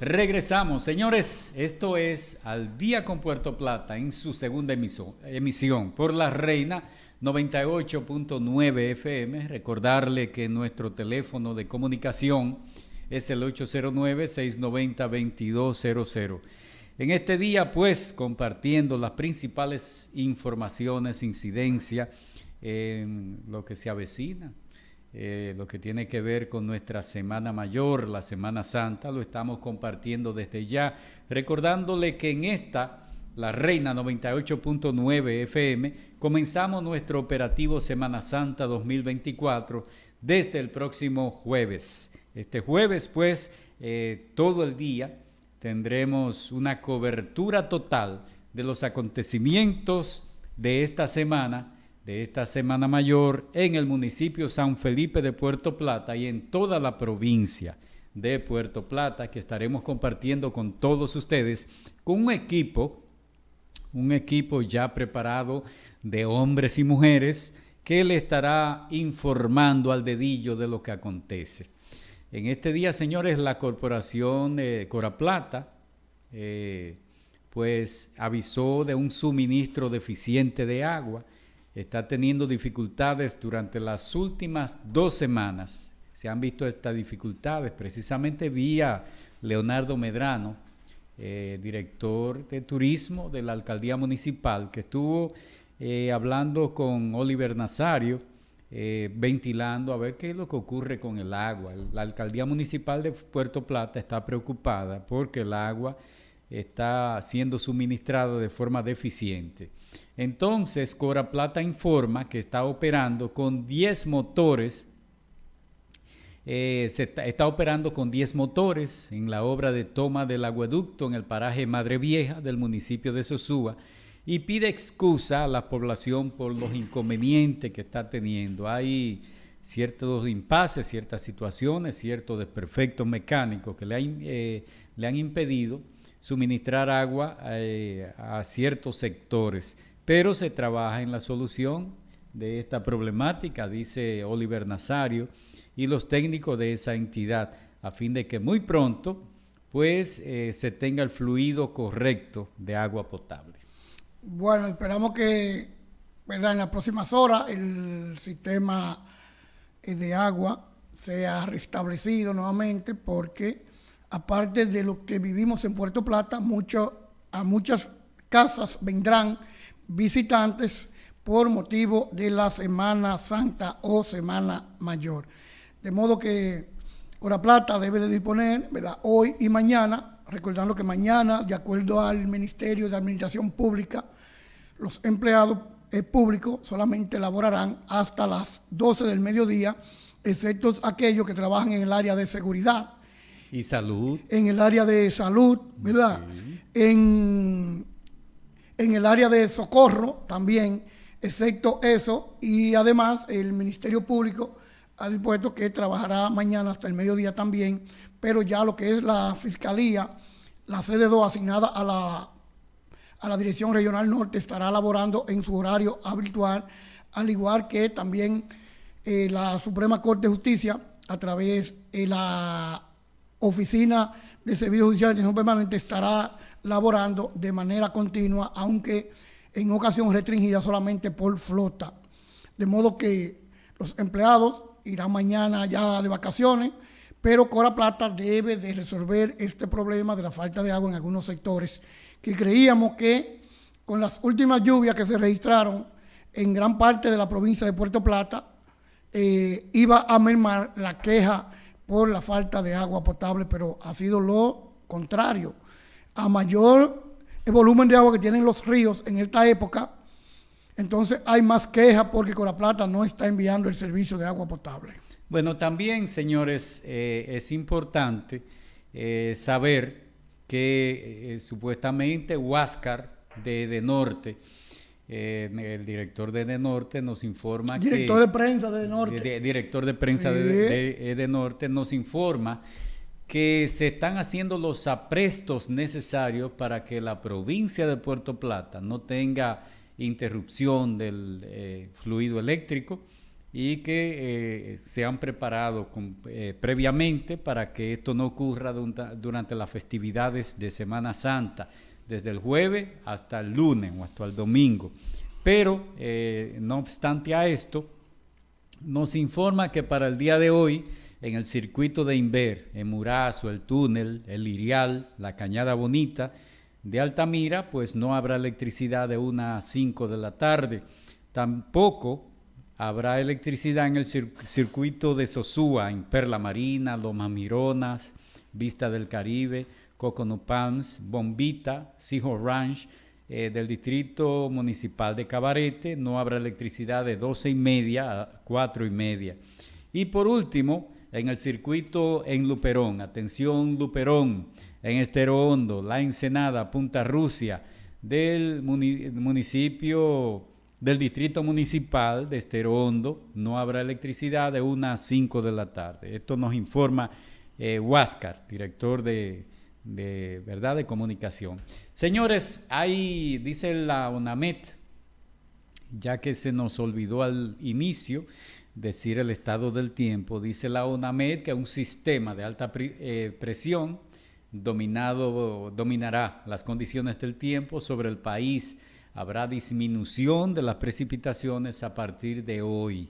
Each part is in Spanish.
Regresamos, señores. Esto es Al Día con Puerto Plata en su segunda emisión, por la Reina 98.9 FM. Recordarle que nuestro teléfono de comunicación es el 809-690-2200. En este día, pues, compartiendo las principales informaciones, incidencia en lo que se avecina, eh, lo que tiene que ver con nuestra Semana Mayor, la Semana Santa, lo estamos compartiendo desde ya, recordándole que en esta, la Reina 98.9 FM, comenzamos nuestro operativo Semana Santa 2024 desde el próximo jueves. Este jueves, pues, eh, todo el día tendremos una cobertura total de los acontecimientos de esta semana de esta Semana Mayor en el municipio San Felipe de Puerto Plata y en toda la provincia de Puerto Plata que estaremos compartiendo con todos ustedes con un equipo, un equipo ya preparado de hombres y mujeres que le estará informando al dedillo de lo que acontece. En este día, señores, la corporación eh, Cora Plata eh, pues avisó de un suministro deficiente de agua está teniendo dificultades durante las últimas dos semanas. Se han visto estas dificultades precisamente vía Leonardo Medrano, eh, director de turismo de la alcaldía municipal, que estuvo eh, hablando con Oliver Nazario, eh, ventilando a ver qué es lo que ocurre con el agua. La alcaldía municipal de Puerto Plata está preocupada porque el agua está siendo suministrada de forma deficiente. Entonces, Cora Plata informa que está operando con 10 motores. Eh, está, operando con 10 motores en la obra de toma del aguaducto en el paraje Madre Vieja del municipio de Sosúa y pide excusa a la población por los inconvenientes que está teniendo. Hay ciertos impases, ciertas situaciones, ciertos desperfectos mecánicos que le eh, han impedido suministrar agua eh, a ciertos sectores, pero se trabaja en la solución de esta problemática, dice Oliver Nazario, y los técnicos de esa entidad, a fin de que muy pronto pues eh, se tenga el fluido correcto de agua potable. Bueno, esperamos que en las próximas horas el sistema eh, de agua sea restablecido nuevamente porque aparte de lo que vivimos en Puerto Plata, a muchas casas vendrán visitantes por motivo de la Semana Santa o Semana Mayor. De modo que Cora Plata debe de disponer hoy y mañana, recordando que mañana, de acuerdo al Ministerio de Administración Pública, los empleados eh, públicos solamente laborarán hasta las 12 del mediodía, excepto aquellos que trabajan en el área de seguridad, y salud. En el área de salud, ¿verdad? En, en el área de socorro también, excepto eso. Y además el Ministerio Público ha dispuesto que trabajará mañana hasta el mediodía también, pero ya lo que es la Fiscalía, la sede 2 asignada a la, a la Dirección Regional Norte estará laborando en su horario habitual, al igual que también eh, la Suprema Corte de Justicia a través de eh, la oficina de servicio judicial de permanente estará laborando de manera continua, aunque en ocasión restringida solamente por flota. De modo que los empleados irán mañana ya de vacaciones, pero Cora Plata debe de resolver este problema de la falta de agua en algunos sectores, que creíamos que con las últimas lluvias que se registraron en gran parte de la provincia de Puerto Plata, eh, iba a mermar la queja por la falta de agua potable, pero ha sido lo contrario. A mayor el volumen de agua que tienen los ríos en esta época, entonces hay más quejas porque Plata no está enviando el servicio de agua potable. Bueno, también, señores, eh, es importante eh, saber que eh, supuestamente Huáscar de, de Norte, eh, el director de Edenorte nos informa director De prensa de Norte. director de prensa de, de Edenorte nos informa que se están haciendo los aprestos necesarios para que la provincia de Puerto Plata no tenga interrupción del eh, fluido eléctrico y que eh, se han preparado previamente para que esto no ocurra durante las festividades de Semana Santa desde el jueves hasta el lunes o hasta el domingo. Pero, eh, no obstante a esto, nos informa que para el día de hoy, en el circuito de Inver, en Murazo, el túnel, el Irial, la Cañada Bonita de Altamira, pues no habrá electricidad de 1 a 5 de la tarde. Tampoco habrá electricidad en el circuito de Sosúa, en Perla Marina, Loma Mironas, Vista del Caribe, Coconut Palms, Bombita, Sijo Ranch eh, del Distrito Municipal de Cabarete. No habrá electricidad de 12 y media a 4 y media. Y por último, en el circuito en Luperón, atención Luperón, en Estero Hondo, La Ensenada, Punta Rusia, del municipio del distrito municipal de Estero Hondo no habrá electricidad de 1 a 5 de la tarde. Esto nos informa eh, Huáscar, director de de verdad de comunicación. Señores, ahí dice la ONAMET, ya que se nos olvidó al inicio decir el estado del tiempo, dice la ONAMET que un sistema de alta eh, presión dominado, dominará las condiciones del tiempo sobre el país. Habrá disminución de las precipitaciones a partir de hoy.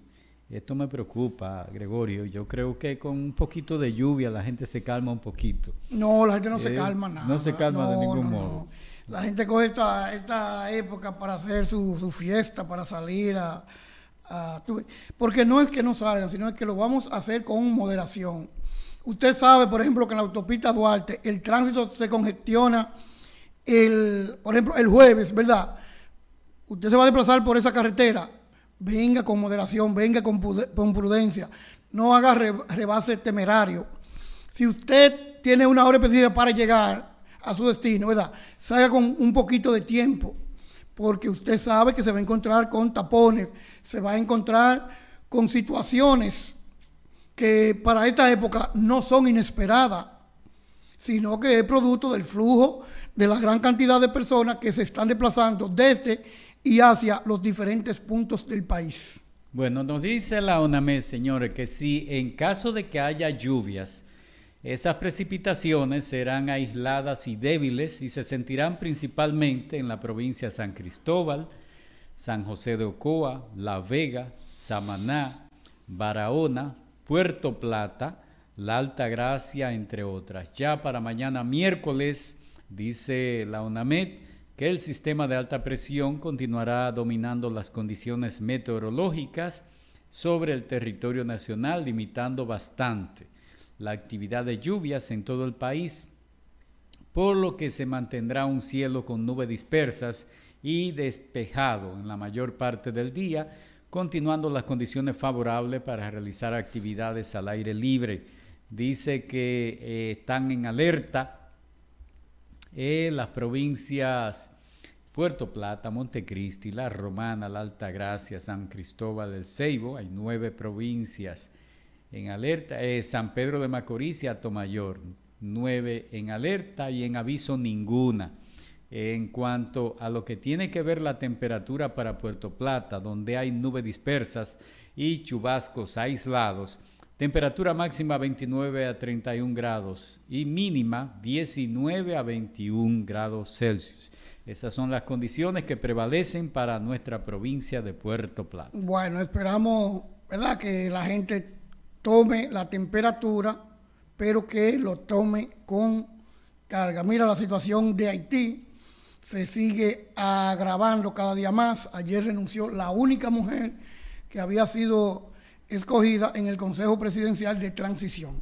Esto me preocupa, Gregorio. Yo creo que con un poquito de lluvia la gente se calma un poquito. No, la gente no se eh, calma nada. No se calma de ningún modo. La gente coge esta, época para hacer su, fiesta, para salir a, Porque no es que no salgan, sino es que lo vamos a hacer con moderación. Usted sabe, por ejemplo, que en la autopista Duarte el tránsito se congestiona, el, por ejemplo, el jueves, ¿verdad? Usted se va a desplazar por esa carretera venga con moderación, venga con, prudencia, no haga rebase rebases temerarios. Si usted tiene una hora específica para llegar a su destino, ¿verdad? Salga con un poquito de tiempo, porque usted sabe que se va a encontrar con tapones, se va a encontrar con situaciones que para esta época no son inesperadas, sino que es producto del flujo de la gran cantidad de personas que se están desplazando desde y hacia los diferentes puntos del país. Bueno, nos dice la ONAMED, señores, que si en caso de que haya lluvias, esas precipitaciones serán aisladas y débiles y se sentirán principalmente en la provincia de San Cristóbal, San José de Ocoa, La Vega, Samaná, Barahona, Puerto Plata, La Alta Gracia, entre otras. Ya para mañana miércoles, dice la ONAMED, que el sistema de alta presión continuará dominando las condiciones meteorológicas sobre el territorio nacional, limitando bastante la actividad de lluvias en todo el país, por lo que se mantendrá un cielo con nubes dispersas y despejado en la mayor parte del día, continuando las condiciones favorables para realizar actividades al aire libre. Dice que eh, están en alerta las provincias Puerto Plata, Montecristi, La Romana, La Altagracia, San Cristóbal del Ceibo, hay nueve provincias en alerta, eh, San Pedro de Macorís y Atomayor, nueve en alerta y en aviso ninguna. En cuanto a lo que tiene que ver la temperatura para Puerto Plata, donde hay nubes dispersas y chubascos aislados, Temperatura máxima 29 a 31 grados y mínima 19 a 21 grados Celsius. Esas son las condiciones que prevalecen para nuestra provincia de Puerto Plata. Bueno, esperamos, ¿verdad?, que la gente tome la temperatura, pero que lo tome con carga. Mira la situación de Haití, se sigue agravando cada día más. Ayer renunció la única mujer que había sido escogida en el Consejo Presidencial de Transición.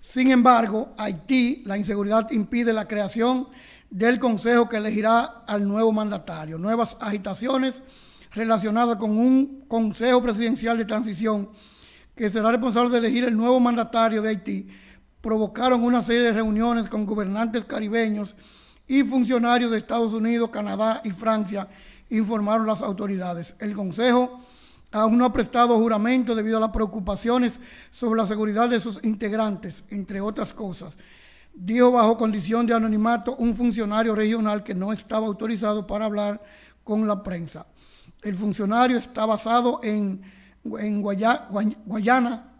Sin embargo, Haití, la inseguridad impide la creación del Consejo que elegirá al nuevo mandatario. Nuevas agitaciones relacionadas con un Consejo Presidencial de Transición que será responsable de elegir el nuevo mandatario de Haití provocaron una serie de reuniones con gobernantes caribeños y funcionarios de Estados Unidos, Canadá y Francia, informaron las autoridades. El Consejo aún no ha prestado juramento debido a las preocupaciones sobre la seguridad de sus integrantes, entre otras cosas. Dijo bajo condición de anonimato un funcionario regional que no estaba autorizado para hablar con la prensa. El funcionario está basado en, Guayana,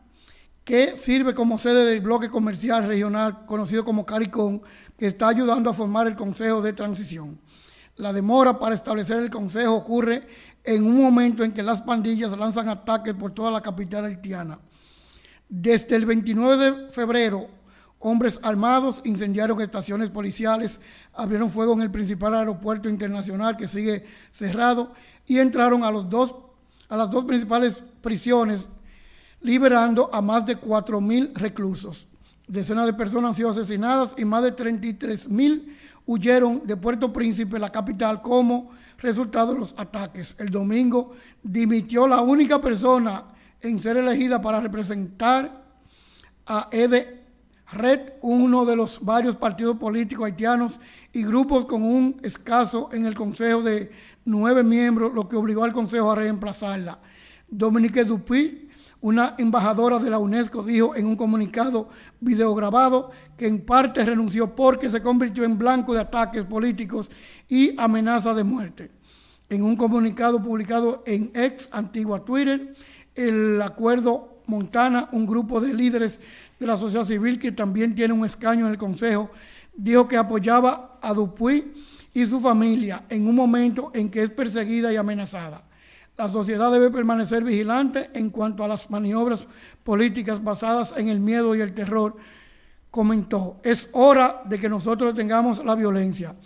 que sirve como sede del bloque comercial regional conocido como CARICOM, que está ayudando a formar el Consejo de Transición. La demora para establecer el consejo ocurre en un momento en que las pandillas lanzan ataques por toda la capital haitiana. Desde el 29 de febrero, hombres armados incendiaron estaciones policiales, abrieron fuego en el principal aeropuerto internacional que sigue cerrado y entraron a, los dos, a las dos principales prisiones, liberando a más de 4.000 reclusos. Decenas de personas han sido asesinadas y más de 33.000 huyeron de Puerto Príncipe, la capital, como resultado de los ataques. El domingo dimitió la única persona en ser elegida para representar a Ed Red, uno de los varios partidos políticos haitianos y grupos con un escaso en el Consejo de nueve miembros, lo que obligó al Consejo a reemplazarla. Dominique Dupuy una embajadora de la UNESCO dijo en un comunicado videograbado que en parte renunció porque se convirtió en blanco de ataques políticos y amenaza de muerte. En un comunicado publicado en ex antigua Twitter, el acuerdo Montana, un grupo de líderes de la sociedad civil que también tiene un escaño en el Consejo, dijo que apoyaba a Dupuy y su familia en un momento en que es perseguida y amenazada. La sociedad debe permanecer vigilante en cuanto a las maniobras políticas basadas en el miedo y el terror, comentó. Es hora de que nosotros tengamos la violencia.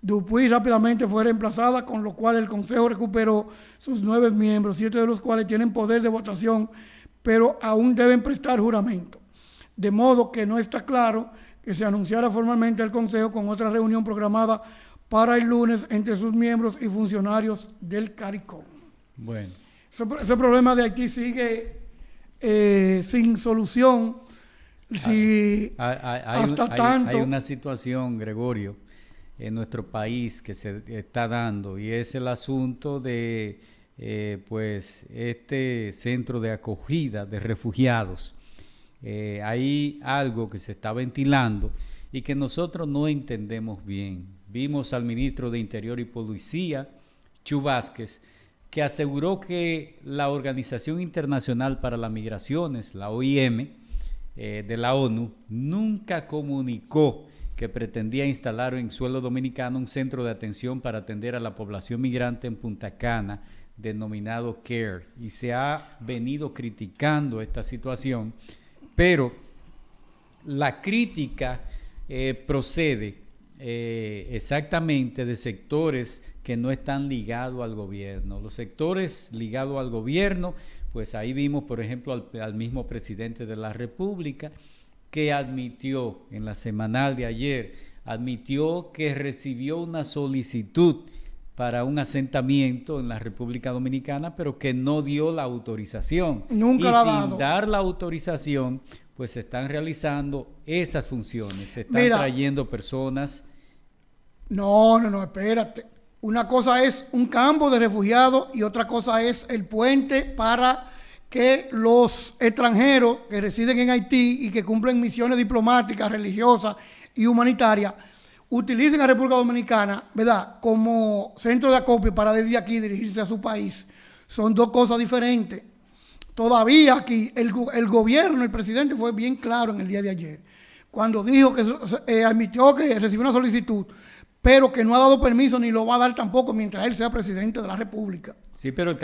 Dupuy rápidamente fue reemplazada, con lo cual el Consejo recuperó sus nueve miembros, siete de los cuales tienen poder de votación, pero aún deben prestar juramento. De modo que no está claro que se anunciara formalmente el Consejo con otra reunión programada para el lunes entre sus miembros y funcionarios del CARICOM. Bueno. Ese, problema de aquí sigue eh, sin solución. Ah, si ah, ah, hay, hasta tanto... hay una situación, Gregorio, en nuestro país que se está dando y es el asunto de eh, pues este centro de acogida de refugiados. Eh, hay algo que se está ventilando y que nosotros no entendemos bien. Vimos al ministro de Interior y Policía, Chu Vázquez, que aseguró que la Organización Internacional para las Migraciones, la OIM, eh, de la ONU, nunca comunicó que pretendía instalar en suelo dominicano un centro de atención para atender a la población migrante en Punta Cana, denominado CARE. Y se ha venido criticando esta situación, pero la crítica eh, procede eh, exactamente de sectores que no están ligados al gobierno. Los sectores ligados al gobierno, pues ahí vimos, por ejemplo, al, mismo presidente de la República, que admitió en la semanal de ayer, admitió que recibió una solicitud para un asentamiento en la República Dominicana, pero que no dio la autorización. Nunca y sin dar la autorización, pues se están realizando esas funciones, se están trayendo personas no, no, no, espérate. Una cosa es un campo de refugiados y otra cosa es el puente para que los extranjeros que residen en Haití y que cumplen misiones diplomáticas, religiosas y humanitarias, utilicen a República Dominicana, ¿verdad?, como centro de acopio para desde aquí dirigirse a su país. Son dos cosas diferentes. Todavía aquí el, gobierno, el presidente fue bien claro en el día de ayer, cuando dijo que eh, admitió que recibió una solicitud pero que no ha dado permiso ni lo va a dar tampoco mientras él sea presidente de la República. Sí, pero el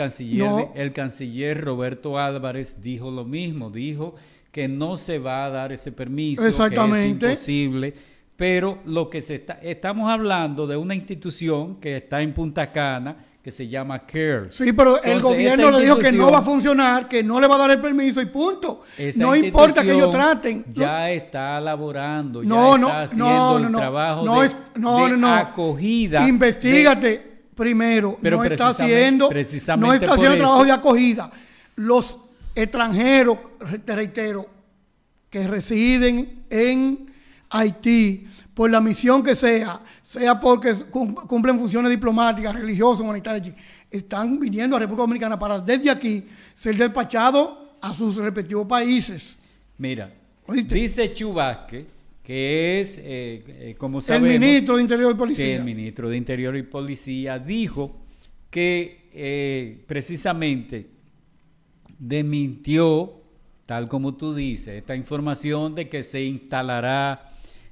canciller, Roberto Álvarez dijo lo mismo, dijo que no se va a dar ese permiso, Exactamente. que es imposible, pero lo que se está, estamos hablando de una institución que está en Punta Cana, que se llama CARE. Sí, pero el gobierno le dijo que no va a funcionar, que no le va a dar el permiso y punto. No importa que ellos traten. Ya está elaborando, no, ya no, está haciendo el trabajo de, acogida. Investígate primero. Pero no está haciendo, precisamente no está haciendo trabajo de acogida. Los extranjeros, te reitero, que residen en Haití por la misión que sea, sea porque cumplen funciones diplomáticas, religiosas, humanitarias, están viniendo a República Dominicana para desde aquí ser despachados a sus respectivos países. Mira, dice Chubasque, que es, eh, eh, como sabemos... El ministro de Interior y Policía. el ministro de Interior y Policía dijo que eh, precisamente desmintió, tal como tú dices, esta información de que se instalará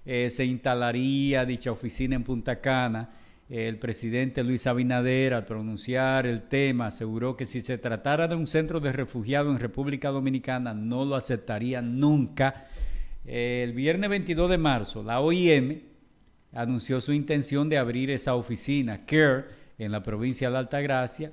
eh, se instalaría dicha oficina en Punta Cana. El presidente Luis Abinader, al pronunciar el tema, aseguró que si se tratara de un centro de refugiados en República Dominicana, no lo aceptaría nunca. El viernes 22 de marzo, la OIM anunció su intención de abrir esa oficina, CARE, en la provincia de Altagracia,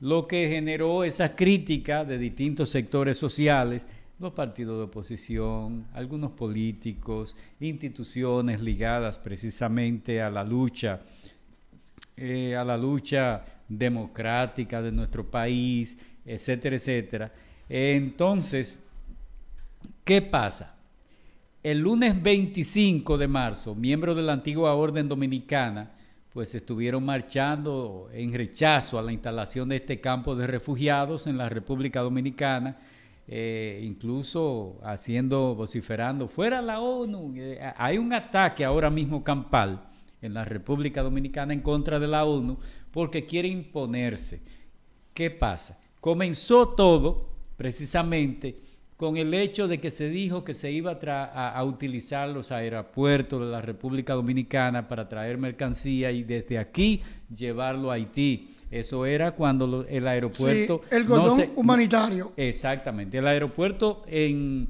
lo que generó esa crítica de distintos sectores sociales los partidos de oposición, algunos políticos, instituciones ligadas precisamente a la lucha, eh, a la lucha democrática de nuestro país, etcétera, etcétera. Entonces, ¿qué pasa? El lunes 25 de marzo, miembros de la antigua Orden Dominicana, pues estuvieron marchando en rechazo a la instalación de este campo de refugiados en la República Dominicana eh, incluso haciendo, vociferando, fuera la ONU. Eh, hay un ataque ahora mismo campal en la República Dominicana en contra de la ONU porque quiere imponerse. ¿Qué pasa? Comenzó todo precisamente con el hecho de que se dijo que se iba a, a, utilizar los aeropuertos de la República Dominicana para traer mercancía y desde aquí llevarlo a Haití. Eso era cuando el aeropuerto... el cordón humanitario. Exactamente, el aeropuerto en,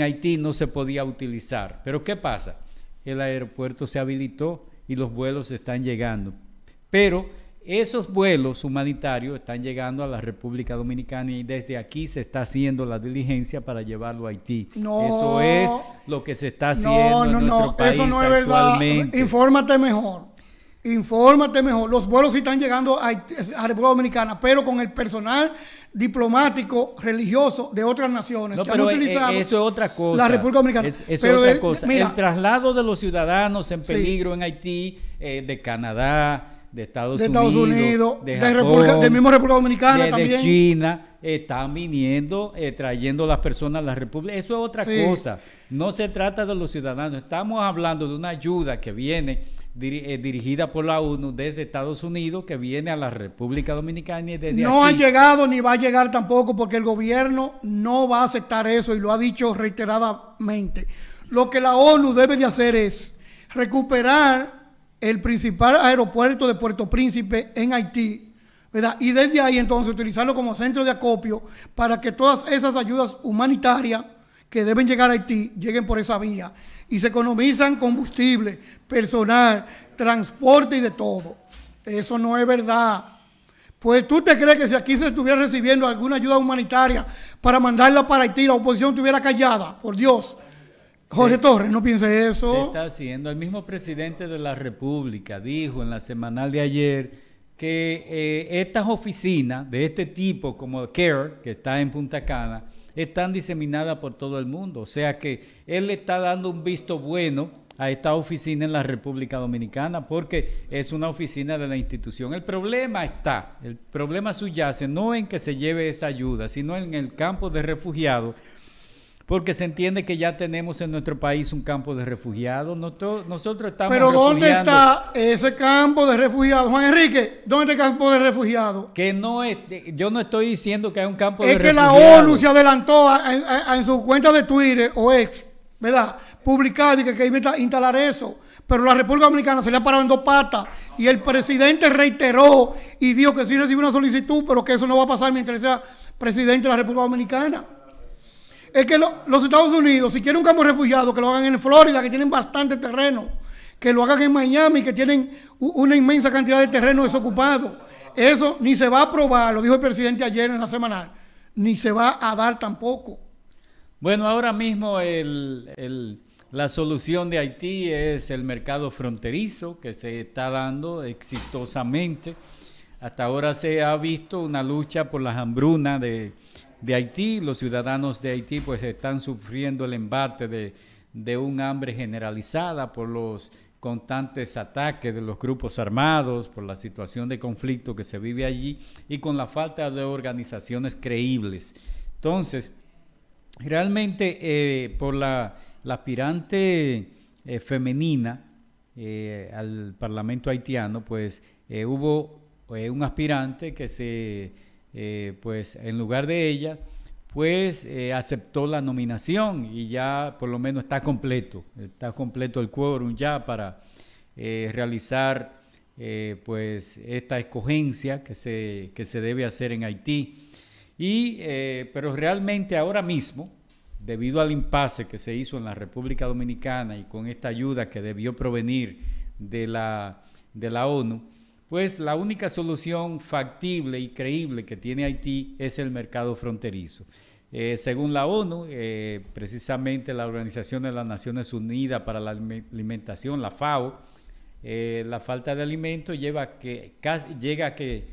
Haití no se podía utilizar. Pero ¿qué pasa? El aeropuerto se habilitó y los vuelos están llegando. Pero esos vuelos humanitarios están llegando a la República Dominicana y desde aquí se está haciendo la diligencia para llevarlo a Haití. No, eso es lo que se está haciendo. No, no, no, eso no es verdad. Infórmate mejor. Infórmate mejor. Los vuelos sí están llegando a, República Dominicana, pero con el personal diplomático, religioso de otras naciones. Eh, eh, eso es otra cosa. La República Dominicana. otra cosa. el traslado de los ciudadanos en peligro en Haití, eh, de Canadá, de Estados, Unidos, de, de República, mismo República Dominicana también. China, está viniendo, eh, trayendo las personas a la República. Eso es otra cosa. No se trata de los ciudadanos. Estamos hablando de una ayuda que viene eh, dirigida por la ONU desde Estados Unidos, que viene a la República Dominicana y desde No ha llegado ni va a llegar tampoco porque el gobierno no va a aceptar eso y lo ha dicho reiteradamente. Lo que la ONU debe de hacer es recuperar el principal aeropuerto de Puerto Príncipe en Haití, ¿verdad? Y desde ahí entonces utilizarlo como centro de acopio para que todas esas ayudas humanitarias que deben llegar a Haití lleguen por esa vía. Y se economizan combustible, personal, transporte y de todo. Eso no es verdad. Pues tú te crees que si aquí se estuviera recibiendo alguna ayuda humanitaria para mandarla para Haití, la oposición estuviera callada, por Dios. Jorge Torres no piensa eso. Se está haciendo. El mismo presidente de la República dijo en la semanal de ayer que eh, estas oficinas de este tipo, como CARE, que está en Punta Cana, están diseminadas por todo el mundo. O sea que él le está dando un visto bueno a esta oficina en la República Dominicana porque es una oficina de la institución. El problema está, el problema subyace no en que se lleve esa ayuda, sino en el campo de refugiados porque se entiende que ya tenemos en nuestro país un campo de refugiados. Nosotros, estamos. Pero ¿dónde está ese campo de refugiados, Juan Enrique? ¿Dónde está el campo de refugiados? Que no es, yo no estoy diciendo que hay un campo de refugiados. Es que la ONU se adelantó en su cuenta de Twitter o ex, ¿verdad? Publicar y que, que iba a instalar eso pero la República Dominicana se le ha parado en dos patas y el presidente reiteró y dijo que sí recibió una solicitud, pero que eso no va a pasar mientras sea presidente de la República Dominicana es que los Estados Unidos, si quieren un campo refugiado, que lo hagan en Florida, que tienen bastante terreno, que lo hagan en Miami, que tienen una inmensa cantidad de terreno desocupado. Eso ni se va a aprobar, lo dijo el presidente ayer en la semanal, ni se va a dar tampoco. Bueno, ahora mismo la solución de Haití es el mercado fronterizo que se está dando exitosamente. Hasta ahora se ha visto una lucha por las hambrunas de, de Haití. Los ciudadanos de Haití pues están sufriendo el embate de, de un hambre generalizada por los constantes ataques de los grupos armados, por la situación de conflicto que se vive allí y con la falta de organizaciones creíbles. Entonces, realmente eh, por la, aspirante eh, femenina eh, al Parlamento haitiano, pues hubo un aspirante que se eh, pues en lugar de ella, pues eh, aceptó la nominación y ya por lo menos está completo, está completo el quórum ya para eh, realizar pues esta escogencia que se, se debe hacer en Haití. pero realmente ahora mismo, debido al impasse que se hizo en la República Dominicana y con esta ayuda que debió provenir de la, de la ONU, pues la única solución factible y creíble que tiene Haití es el mercado fronterizo. Eh, según la ONU, eh, precisamente la Organización de las Naciones Unidas para la Alimentación, la FAO, eh, la falta de alimento lleva que, casi, llega que,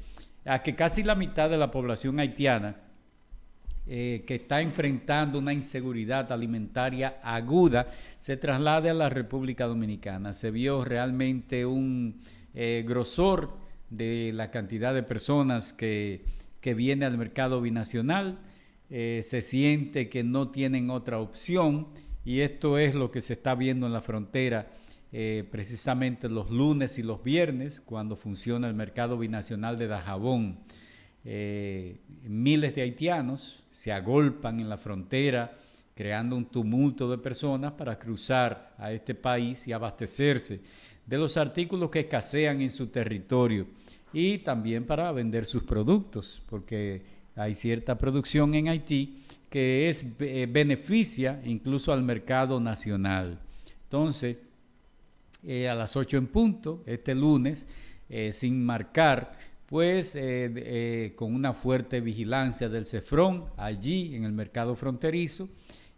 a que casi la mitad de la población haitiana que está enfrentando una inseguridad alimentaria aguda se traslade a la República Dominicana. Se vio realmente un, eh, grosor de la cantidad de personas que, viene al mercado binacional, eh, se siente que no tienen otra opción y esto es lo que se está viendo en la frontera eh, precisamente los lunes y los viernes cuando funciona el mercado binacional de Dajabón. miles de haitianos se agolpan en la frontera creando un tumulto de personas para cruzar a este país y abastecerse de los artículos que escasean en su territorio y también para vender sus productos, porque hay cierta producción en Haití que es eh, beneficia incluso al mercado nacional. Entonces, eh, a las 8 en punto, este lunes, eh, sin marcar, pues con una fuerte vigilancia del Cefrón allí en el mercado fronterizo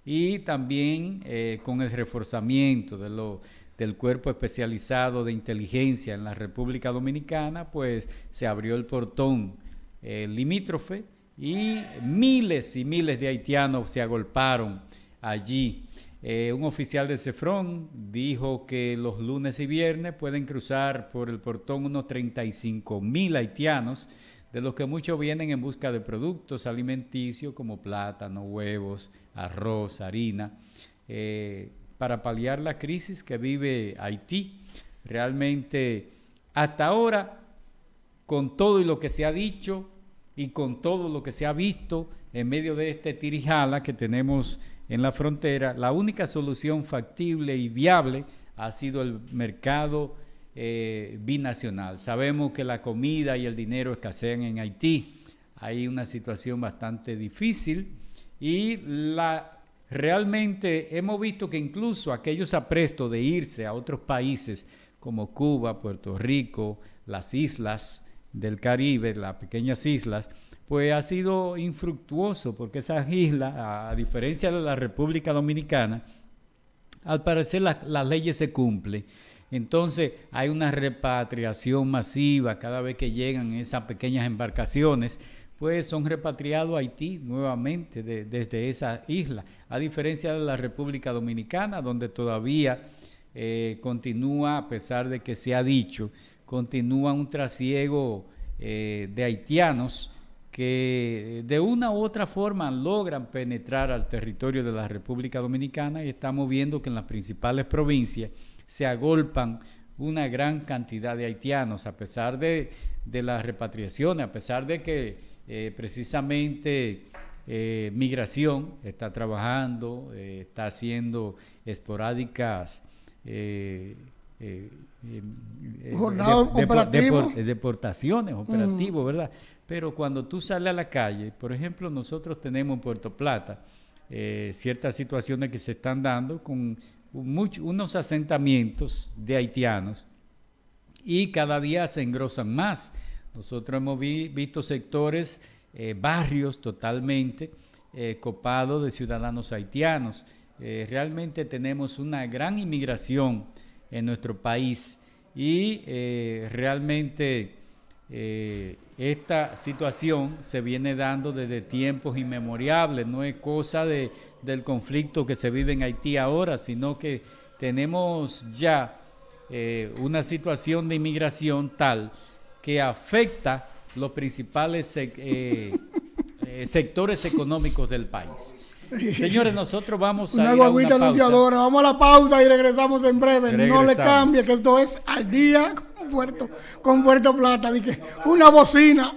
y también con el reforzamiento de los del Cuerpo Especializado de Inteligencia en la República Dominicana, pues se abrió el portón eh, limítrofe y miles y miles de haitianos se agolparon allí. Eh, un oficial de Cefrón dijo que los lunes y viernes pueden cruzar por el portón unos 35 mil haitianos, de los que muchos vienen en busca de productos alimenticios como plátano, huevos, arroz, harina. Eh, para paliar la crisis que vive Haití. Realmente, hasta ahora, con todo y lo que se ha dicho y con todo lo que se ha visto en medio de este tirijala que tenemos en la frontera, la única solución factible y viable ha sido el mercado eh, binacional. Sabemos que la comida y el dinero escasean en Haití. Hay una situación bastante difícil y la Realmente hemos visto que incluso aquellos aprestos de irse a otros países como Cuba, Puerto Rico, las islas del Caribe, las pequeñas islas, pues ha sido infructuoso porque esas islas, a diferencia de la República Dominicana, al parecer las leyes se cumplen. Entonces hay una repatriación masiva cada vez que llegan esas pequeñas embarcaciones pues son repatriados a Haití nuevamente desde esa isla, a diferencia de la República Dominicana, donde todavía eh, continúa, a pesar de que se ha dicho, continúa un trasiego eh, de haitianos que eh, de una u otra forma logran penetrar al territorio de la República Dominicana y estamos viendo que en las principales provincias se agolpan una gran cantidad de haitianos, a pesar de, de las repatriaciones, a pesar de que eh, precisamente eh, migración, está trabajando, eh, está haciendo esporádicas deportaciones, operativas ¿verdad? Pero cuando tú sales a la calle, por ejemplo, nosotros tenemos en Puerto Plata ciertas situaciones que se están dando con unos asentamientos de haitianos y cada día se engrosan más nosotros hemos visto sectores, eh, barrios totalmente eh, copados de ciudadanos haitianos. Eh, realmente tenemos una gran inmigración en nuestro país y realmente esta situación se viene dando desde tiempos inmemorables, no es cosa del conflicto que se vive en Haití ahora, sino que tenemos ya una situación de inmigración tal que afecta los principales eh, eh, sectores económicos del país. Señores, nosotros vamos a una ir a Vamos a la pausa y regresamos en breve. No le cambie, que esto es al día con Puerto, con Puerto Plata. Dije, una bocina.